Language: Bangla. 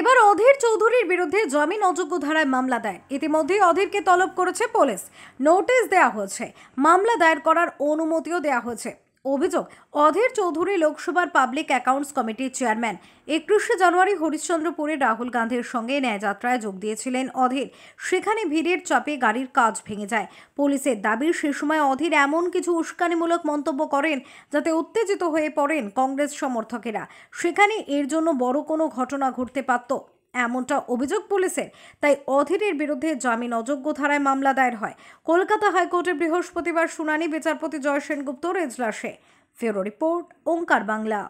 এবার অধীর চৌধুরীর বিরুদ্ধে জমিন অযোগ্য ধারায় মামলা দেয় ইতিমধ্যে অধীরকে তলব করেছে পুলিশ নোটিশ দেয়া হয়েছে মামলা দায়ের করার অনুমতিও দেয়া হয়েছে অভিযোগ অধীর চৌধুরী লোকসভার পাবলিক অ্যাকাউন্টস কমিটির চেয়ারম্যান একত্রিশে জানুয়ারি হরিশ্চন্দ্রপুরে রাহুল গান্ধীর সঙ্গে ন্যায়যাত্রায় যোগ দিয়েছিলেন অধীর সেখানে ভিড়ের চাপে গাড়ির কাজ ভেঙে যায় পুলিশের দাবি সে সময় অধীর এমন কিছু উস্কানিমূলক মন্তব্য করেন যাতে উত্তেজিত হয়ে পড়েন কংগ্রেস সমর্থকেরা সেখানে এর জন্য বড় কোনো ঘটনা ঘটতে পারত এমনটা অভিযোগ পুলিশের তাই অধীরের বিরুদ্ধে জামিন অযোগ্য ধারায় মামলা দায়ের হয় কলকাতা হাইকোর্টে বৃহস্পতিবার শুনানি বিচারপতি জয় সেনগুপ্ত রেজলাসে ফেরো রিপোর্ট ওঙ্কার বাংলা